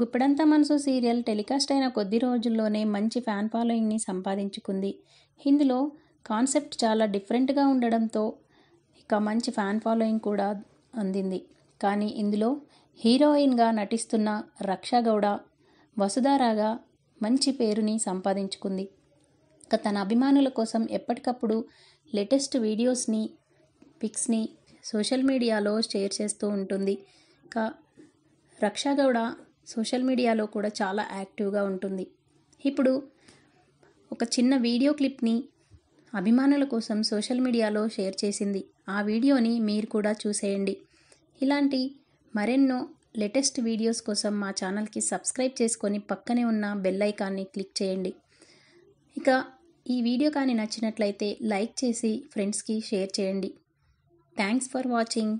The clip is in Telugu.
గుప్పడంతా మనసు సీరియల్ టెలికాస్ట్ అయిన కొద్ది రోజుల్లోనే మంచి ఫ్యాన్ ఫాలోయింగ్ని సంపాదించుకుంది ఇందులో కాన్సెప్ట్ చాలా డిఫరెంట్గా ఉండడంతో ఇక మంచి ఫ్యాన్ ఫాలోయింగ్ కూడా అందింది కానీ ఇందులో హీరోయిన్గా నటిస్తున్న రక్షగౌడ వసుధారాగా మంచి పేరుని సంపాదించుకుంది ఇక తన అభిమానుల కోసం ఎప్పటికప్పుడు లేటెస్ట్ వీడియోస్ని పిక్స్ని సోషల్ మీడియాలో షేర్ చేస్తూ ఉంటుంది ఇక రక్షాగౌడ సోషల్ మీడియాలో కూడా చాలా యాక్టివ్గా ఉంటుంది ఇప్పుడు ఒక చిన్న వీడియో క్లిప్ని అభిమానుల కోసం సోషల్ మీడియాలో షేర్ చేసింది ఆ వీడియోని మీరు కూడా చూసేయండి ఇలాంటి మరెన్నో లేటెస్ట్ వీడియోస్ కోసం మా ఛానల్కి సబ్స్క్రైబ్ చేసుకొని పక్కనే ఉన్న బెల్ ఐకాన్ని క్లిక్ చేయండి ఇక ఈ వీడియో కానీ నచ్చినట్లయితే లైక్ చేసి ఫ్రెండ్స్కి షేర్ చేయండి థ్యాంక్స్ ఫర్ వాచింగ్